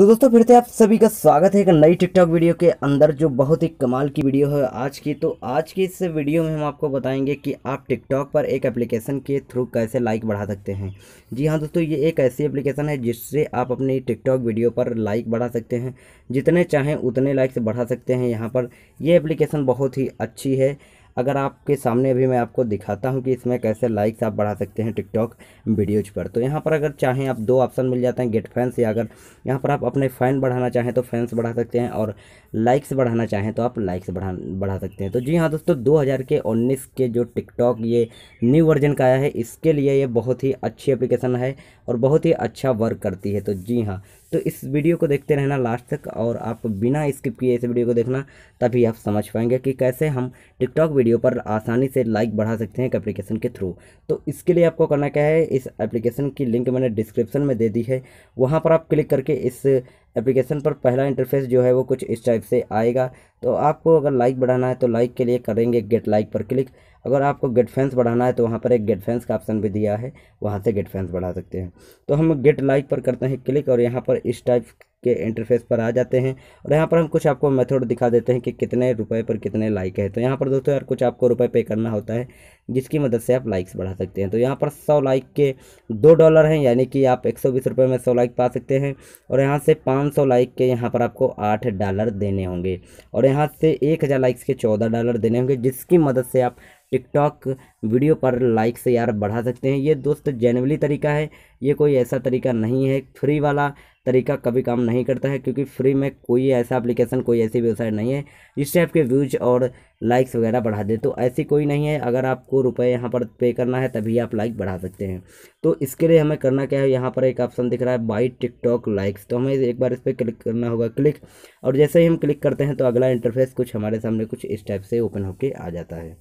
तो दोस्तों फिर से आप सभी का स्वागत है एक नई टिकटॉक वीडियो के अंदर जो बहुत ही कमाल की वीडियो है आज की तो आज की इस वीडियो में हम आपको बताएंगे कि आप टिकटॉक पर एक एप्लीकेशन के थ्रू कैसे लाइक बढ़ा सकते हैं जी हाँ दोस्तों ये एक ऐसी एप्लीकेशन है जिससे आप अपनी टिकटॉक वीडियो पर लाइक बढ़ा सकते हैं जितने चाहें उतने लाइक बढ़ा सकते हैं यहाँ पर यह एप्लीकेशन बहुत ही अच्छी है अगर आपके सामने अभी मैं आपको दिखाता हूँ कि इसमें कैसे लाइक्स आप बढ़ा सकते हैं टिकटॉक वीडियोज़ पर तो यहाँ पर अगर चाहें आप दो ऑप्शन मिल जाते हैं गेट फैंस या अगर यहाँ पर आप अपने फ़ैन बढ़ाना चाहें तो फैंस बढ़ा सकते हैं और लाइक्स बढ़ाना चाहें तो आप लाइक्स बढ़ा बढ़ा सकते हैं तो जी हाँ दोस्तों दो के उन्नीस के जो टिकटॉक ये न्यू वर्जन का आया है इसके लिए ये बहुत ही अच्छी एप्लीकेशन है और बहुत ही अच्छा वर्क करती है तो जी हाँ तो इस वीडियो को देखते रहना लास्ट तक और आप बिना स्किप किए इस वीडियो को देखना तभी आप समझ पाएंगे कि कैसे हम टिकटॉक वीडियो पर आसानी से लाइक बढ़ा सकते हैं एक एप्लीकेशन के थ्रू तो इसके लिए आपको करना क्या है इस एप्लीकेशन की लिंक मैंने डिस्क्रिप्शन में दे दी है वहाँ पर आप क्लिक करके इस एप्लीकेशन पर पहला इंटरफेस जो है वो कुछ इस टाइप से आएगा तो आपको अगर लाइक बढ़ाना है तो लाइक के लिए करेंगे गेट लाइक पर क्लिक अगर आपको गेट फैंस बढ़ाना है तो वहाँ पर एक गेट फैंस का ऑप्शन भी दिया है वहाँ से गेट फैंस बढ़ा सकते हैं तो हम गेट लाइक पर करते हैं क्लिक और यहाँ पर इस टाइप के इंटरफेस पर आ जाते हैं और यहाँ पर हम कुछ आपको मेथड दिखा देते हैं कि कितने रुपए पर कितने लाइक है तो यहाँ पर दोस्तों यार कुछ आपको रुपए पे करना होता है जिसकी मदद से आप लाइक्स बढ़ा सकते हैं तो यहाँ पर सौ लाइक के दो डॉलर हैं यानी कि आप एक सौ बीस रुपये में सौ लाइक पा सकते हैं और यहाँ से पाँच सौ लाइक के यहाँ पर आपको आठ डॉलर देने होंगे और यहाँ से एक हज़ार लाइक्स के चौदह डॉलर देने होंगे जिसकी मदद से आप टिकटॉक वीडियो पर लाइक्स यार बढ़ा सकते हैं ये दोस्त जेनवली तरीका है ये कोई ऐसा तरीका नहीं है फ्री वाला तरीका कभी काम नहीं करता है क्योंकि फ्री में कोई ऐसा एप्लीकेशन कोई ऐसी वेबसाइट नहीं है जिससे आपके व्यूज और लाइक्स वगैरह बढ़ा दे तो ऐसी कोई नहीं है अगर आपको रुपए यहाँ पर पे करना है तभी आप लाइक बढ़ा सकते हैं तो इसके लिए हमें करना क्या है यहाँ पर एक ऑप्शन दिख रहा है बाई टिकटॉक लाइक्स तो हमें एक बार इस पर क्लिक करना होगा क्लिक और जैसे ही हम क्लिक करते हैं तो अगला इंटरफेस कुछ हमारे सामने कुछ इस टाइप से ओपन होके आ जाता है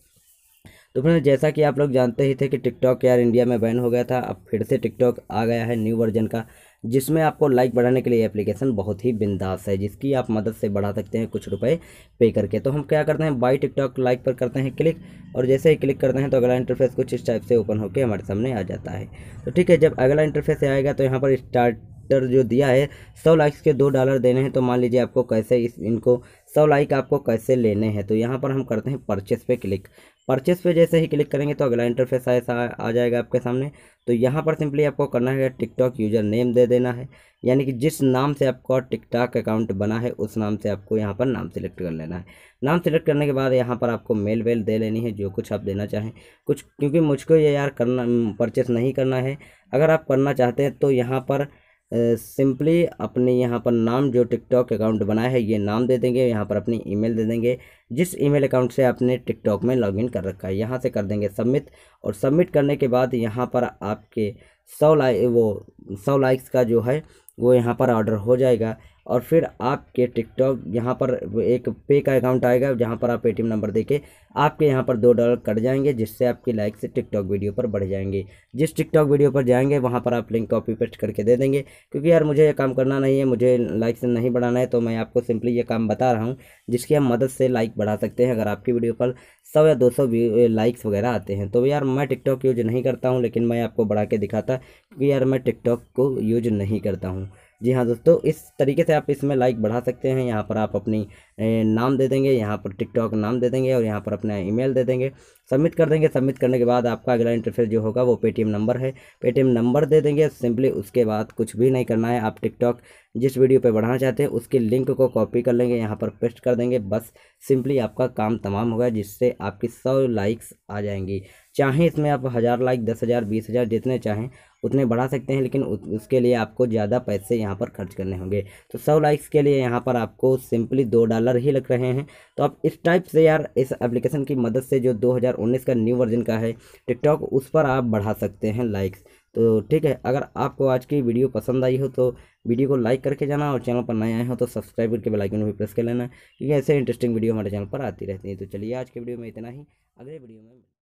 तो फ्रेंड्स जैसा कि आप लोग जानते ही थे कि टिकटॉक यार इंडिया में बैन हो गया था अब फिर से टिकटॉक आ गया है न्यू वर्जन का जिसमें आपको लाइक बढ़ाने के लिए एप्लीकेशन बहुत ही बिंदास है जिसकी आप मदद से बढ़ा सकते हैं कुछ रुपए पे करके तो हम क्या करते हैं बाई टिकटॉक लाइक पर करते हैं क्लिक और जैसे ही क्लिक करते हैं तो अगला इंटरफेस कुछ इस टाइप से ओपन होकर हमारे सामने आ जाता है तो ठीक है जब अगला इंटरफेस आएगा तो यहाँ पर स्टार्ट डॉलर जो दिया है सौ लाइक्स के दो डॉलर देने हैं तो मान लीजिए आपको कैसे इस इनको सौ लाइक आपको कैसे लेने हैं तो यहाँ पर हम करते हैं परचेस पे क्लिक परचेस पे जैसे ही क्लिक करेंगे तो अगला इंटरफेस ऐसा आ जाएगा आपके सामने तो यहाँ पर सिंपली आपको करना है टिकटॉक यूज़र नेम दे देना है यानी कि जिस नाम से आपका टिकटॉक अकाउंट बना है उस नाम से आपको यहाँ पर नाम सेलेक्ट कर लेना है नाम सेलेक्ट करने के बाद यहाँ पर आपको मेल वेल दे लेनी है जो कुछ आप देना चाहें कुछ क्योंकि मुझको ये यार करना परचेस नहीं करना है अगर आप करना चाहते हैं तो यहाँ पर सिंपली अपने यहाँ पर नाम जो टिकटॉक अकाउंट बनाया है ये नाम दे देंगे यहाँ पर अपनी ईमेल दे देंगे जिस ईमेल अकाउंट से आपने टिकटॉक में लॉगिन कर रखा है यहाँ से कर देंगे सबमिट और सबमिट करने के बाद यहाँ पर आपके सौ लाइक वो सौ लाइक्स का जो है वो यहाँ पर ऑर्डर हो जाएगा और फिर आपके टिकटॉक यहाँ पर एक पे का अकाउंट आएगा जहाँ पर आप पेटीएम नंबर देके आपके यहाँ पर दो डॉलर कट जाएंगे जिससे आपकी लाइक से टिकटॉक वीडियो पर बढ़ जाएंगे जिस टिकटॉक वीडियो पर जाएंगे वहाँ पर आप लिंक कॉपी पेस्ट करके दे देंगे क्योंकि यार मुझे ये काम करना नहीं है मुझे लाइक से नहीं बढ़ाना है तो मैं आपको सिंपली ये काम बता रहा हूँ जिसकी हम मदद से लाइक बढ़ा सकते हैं अगर आपकी वीडियो पर सौ या दो सौ लाइक्स वगैरह आते हैं तो यार मैं टिकटॉक यूज नहीं करता हूँ लेकिन मैं आपको बढ़ा के दिखाता क्योंकि यार मैं टिकटॉक को यूज नहीं करता हूँ जी हाँ दोस्तों इस तरीके से आप इसमें लाइक बढ़ा सकते हैं यहाँ पर आप अपनी नाम दे देंगे यहाँ पर टिकटॉक नाम दे देंगे और यहाँ पर अपना ईमेल दे देंगे सबमिट कर देंगे सबमिट करने के बाद आपका अगला इंटरफेस जो होगा वो पेटीएम नंबर है पेटीएम नंबर दे देंगे सिंपली उसके बाद कुछ भी नहीं करना है आप टिकटॉक जिस वीडियो पर बढ़ाना चाहते हैं उसके लिंक को कॉपी कर लेंगे यहाँ पर पेस्ट कर देंगे बस सिंपली आपका काम तमाम होगा जिससे आपकी सौ लाइक्स आ जाएंगी चाहें इसमें आप हज़ार लाइक दस हज़ार बीस हज़ार जितने चाहें उतने बढ़ा सकते हैं लेकिन उसके लिए आपको ज़्यादा पैसे यहाँ पर खर्च करने होंगे तो सौ लाइक्स के लिए यहाँ पर आपको सिंपली दो डॉलर ही लग रहे हैं तो आप इस टाइप से यार इस एप्लीकेशन की मदद से जो दो का न्यू वर्जन का है टिकटॉक उस पर आप बढ़ा सकते हैं लाइक्स तो ठीक है अगर आपको आज की वीडियो पसंद आई हो तो वीडियो को लाइक करके जाना और चैनल पर नए आए हो तो सब्सक्राइब करके बेल आइकन भी प्रेस कर लेना क्योंकि ऐसे इंटरेस्टिंग वीडियो हमारे चैनल पर आती रहती है तो चलिए आज के वीडियो में इतना ही अगले वीडियो में